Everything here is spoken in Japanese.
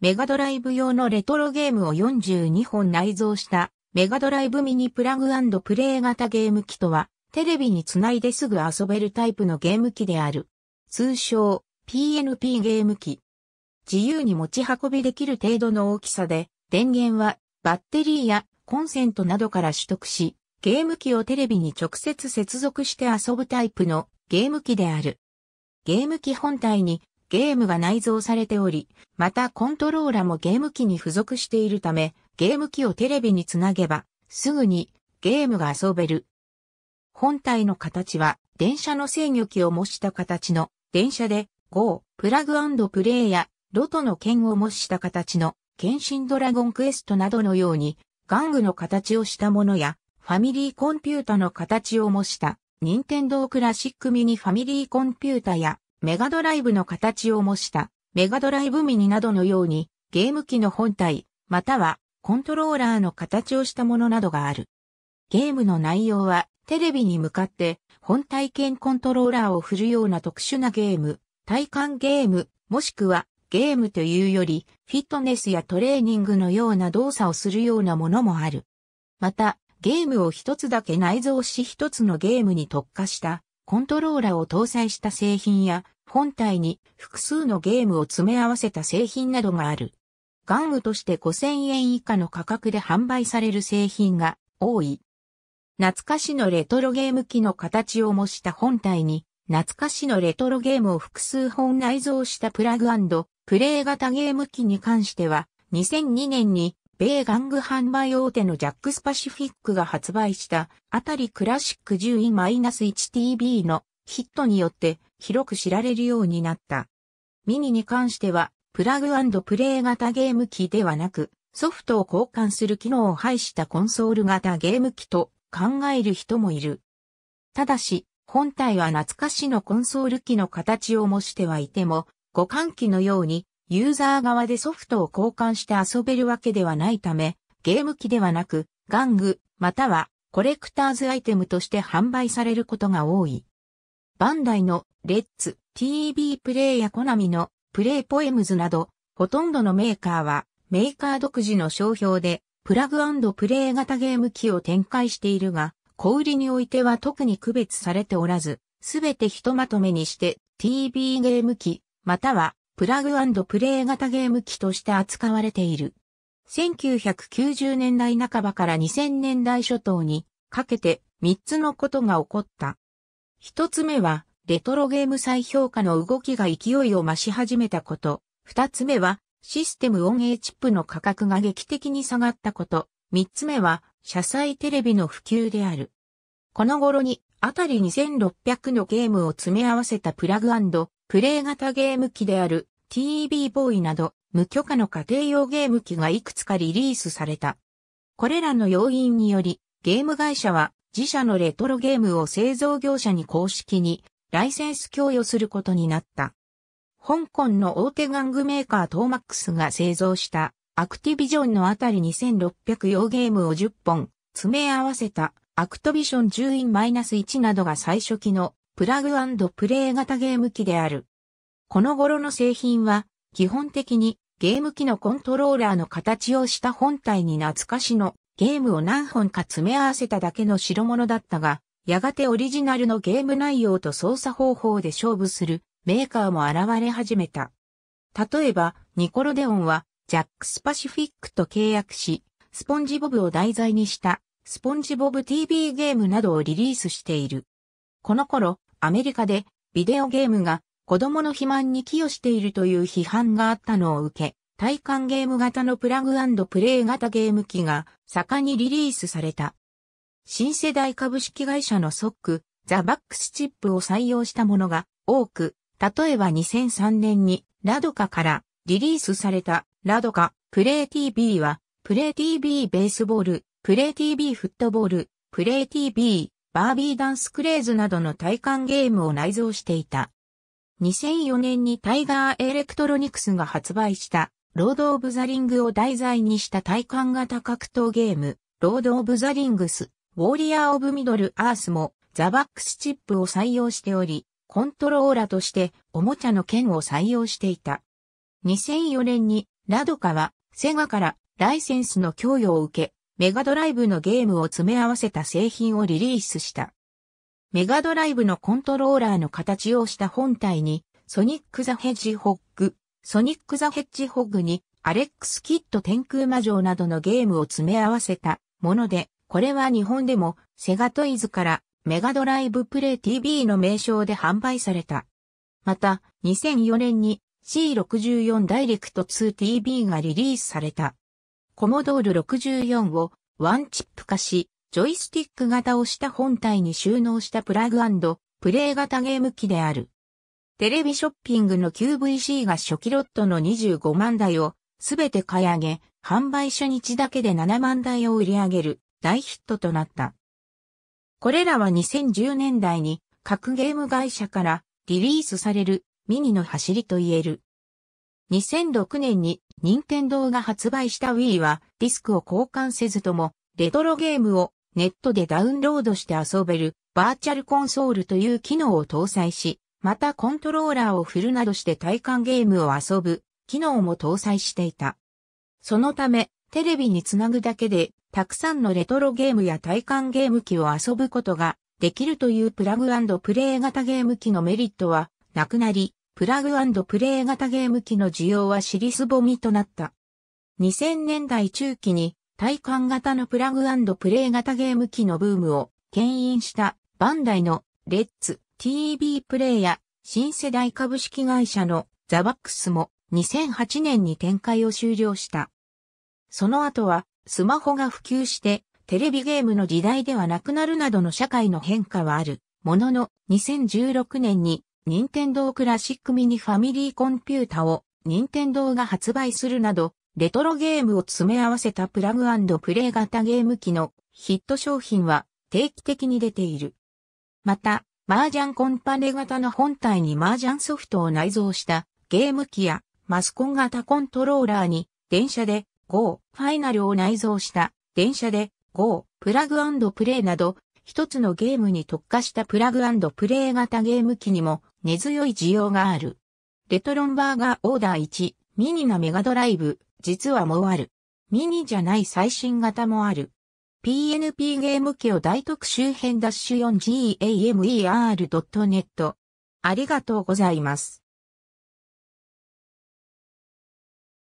メガドライブ用のレトロゲームを42本内蔵したメガドライブミニプラグプレイ型ゲーム機とはテレビにつないですぐ遊べるタイプのゲーム機である。通称 PNP ゲーム機。自由に持ち運びできる程度の大きさで電源はバッテリーやコンセントなどから取得しゲーム機をテレビに直接接続して遊ぶタイプのゲーム機である。ゲーム機本体にゲームが内蔵されており、またコントローラもゲーム機に付属しているため、ゲーム機をテレビにつなげば、すぐにゲームが遊べる。本体の形は、電車の制御機を模した形の、電車で、GO、プラグプレイや、ロトの剣を模した形の、剣心ドラゴンクエストなどのように、玩具の形をしたものや、ファミリーコンピュータの形を模した、任天堂クラシックミニファミリーコンピュータや、メガドライブの形を模したメガドライブミニなどのようにゲーム機の本体またはコントローラーの形をしたものなどがある。ゲームの内容はテレビに向かって本体兼コントローラーを振るような特殊なゲーム、体感ゲーム、もしくはゲームというよりフィットネスやトレーニングのような動作をするようなものもある。また、ゲームを一つだけ内蔵し一つのゲームに特化したコントローラを搭載した製品や、本体に複数のゲームを詰め合わせた製品などがある。玩具として5000円以下の価格で販売される製品が多い。懐かしのレトロゲーム機の形を模した本体に、懐かしのレトロゲームを複数本内蔵したプラグプレイ型ゲーム機に関しては、2002年に米玩具販売大手のジャックスパシフィックが発売したあたりクラシック 10E-1TB のヒットによって広く知られるようになった。ミニに関してはプラグプレイ型ゲーム機ではなくソフトを交換する機能を排したコンソール型ゲーム機と考える人もいる。ただし、本体は懐かしのコンソール機の形を模してはいても、互換機のようにユーザー側でソフトを交換して遊べるわけではないため、ゲーム機ではなく、玩具、またはコレクターズアイテムとして販売されることが多い。バンダイのレッツ、TV プレイやコナミのプレイポエムズなど、ほとんどのメーカーはメーカー独自の商標でプラグプレイ型ゲーム機を展開しているが、小売りにおいては特に区別されておらず、すべてひとまとめにして TV ゲーム機、またはプラグプレイ型ゲーム機として扱われている。1990年代半ばから2000年代初頭にかけて3つのことが起こった。1つ目は、レトロゲーム再評価の動きが勢いを増し始めたこと。2つ目は、システムオンエチップの価格が劇的に下がったこと。3つ目は、車載テレビの普及である。この頃に、あたり2600のゲームを詰め合わせたプラグプレイ型ゲーム機である TB ボーイなど、無許可の家庭用ゲーム機がいくつかリリースされた。これらの要因により、ゲーム会社は自社のレトロゲームを製造業者に公式にライセンス供与することになった。香港の大手玩具メーカートーマックスが製造したアクティビジョンのあたり2600用ゲームを10本詰め合わせたアクトビション1 0イン1などが最初期のプラグプレイ型ゲーム機である。この頃の製品は、基本的にゲーム機のコントローラーの形をした本体に懐かしのゲームを何本か詰め合わせただけの代物だったが、やがてオリジナルのゲーム内容と操作方法で勝負するメーカーも現れ始めた。例えば、ニコロデオンは、ジャックスパシフィックと契約し、スポンジボブを題材にした、スポンジボブ TV ゲームなどをリリースしている。この頃、アメリカでビデオゲームが子供の肥満に寄与しているという批判があったのを受け、体感ゲーム型のプラグプレイ型ゲーム機が盛んにリリースされた。新世代株式会社のソック、ザ・バックスチップを採用したものが多く、例えば2003年にラドカからリリースされたラドカプレイ TV はプレイ TV ベースボール、プレイ TV フットボール、プレイ TV バービーダンスクレーズなどの体感ゲームを内蔵していた。2004年にタイガーエレクトロニクスが発売したロード・オブ・ザ・リングを題材にした体感型格闘ゲーム、ロード・オブ・ザ・リングス、ウォーリアー・オブ・ミドル・アースもザ・バックスチップを採用しており、コントローラとしておもちゃの剣を採用していた。2004年にラドカはセガからライセンスの供与を受け、メガドライブのゲームを詰め合わせた製品をリリースした。メガドライブのコントローラーの形をした本体に、ソニック・ザ・ヘッジホッグ、ソニック・ザ・ヘッジホッグに、アレックス・キッド・天空魔城などのゲームを詰め合わせたもので、これは日本でもセガトイズからメガドライブプレイ TV の名称で販売された。また、2004年に C64 ダイレクト 2TV がリリースされた。コモドール64をワンチップ化し、ジョイスティック型をした本体に収納したプラグプレイ型ゲーム機である。テレビショッピングの QVC が初期ロットの25万台をすべて買い上げ、販売初日だけで7万台を売り上げる大ヒットとなった。これらは2010年代に各ゲーム会社からリリースされるミニの走りと言える。2006年に任天堂が発売した Wii はディスクを交換せずともレトロゲームをネットでダウンロードして遊べるバーチャルコンソールという機能を搭載し、またコントローラーを振るなどして体感ゲームを遊ぶ機能も搭載していた。そのため、テレビにつなぐだけで、たくさんのレトロゲームや体感ゲーム機を遊ぶことができるというプラグプレイ型ゲーム機のメリットはなくなり、プラグプレイ型ゲーム機の需要は尻すぼみとなった。2000年代中期に体感型のプラグプレイ型ゲーム機のブームを牽引したバンダイのレッツ TV プレイや新世代株式会社のザバックスも2008年に展開を終了した。その後はスマホが普及してテレビゲームの時代ではなくなるなどの社会の変化はある。ものの2016年に任天堂クラシックミニファミリーコンピュータを任天堂が発売するなどレトロゲームを詰め合わせたプラグプレイ型ゲーム機のヒット商品は定期的に出ている。また、麻雀コンパネ型の本体に麻雀ソフトを内蔵したゲーム機やマスコン型コントローラーに電車で GO ファイナルを内蔵した電車で GO プラグプレイなど一つのゲームに特化したプラグプレイ型ゲーム機にも根強い需要がある。レトロンバーガーオーダー1ミニなメガドライブ実はもうある。ミニじゃない最新型もある。PNP ゲーム機を大特集編 -4gamer.net。ありがとうございます。